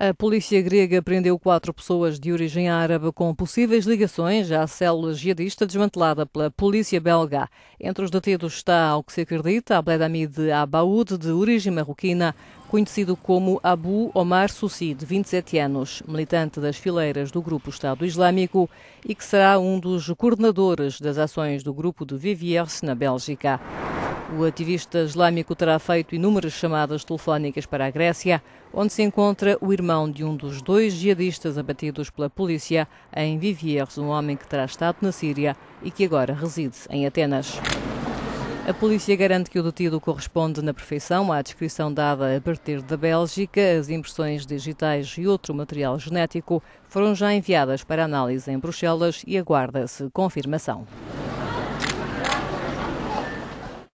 A polícia grega prendeu quatro pessoas de origem árabe com possíveis ligações à célula jihadista desmantelada pela polícia belga. Entre os detidos está, ao que se acredita, Abdelhamid Abaoud, de origem marroquina, conhecido como Abu Omar Soussi, de 27 anos, militante das fileiras do grupo Estado Islâmico e que será um dos coordenadores das ações do grupo de Viviers na Bélgica. O ativista islâmico terá feito inúmeras chamadas telefónicas para a Grécia, onde se encontra o irmão de um dos dois jihadistas abatidos pela polícia em Viviers, um homem que terá estado na Síria e que agora reside em Atenas. A polícia garante que o detido corresponde na perfeição à descrição dada a partir da Bélgica. As impressões digitais e outro material genético foram já enviadas para análise em Bruxelas e aguarda-se confirmação.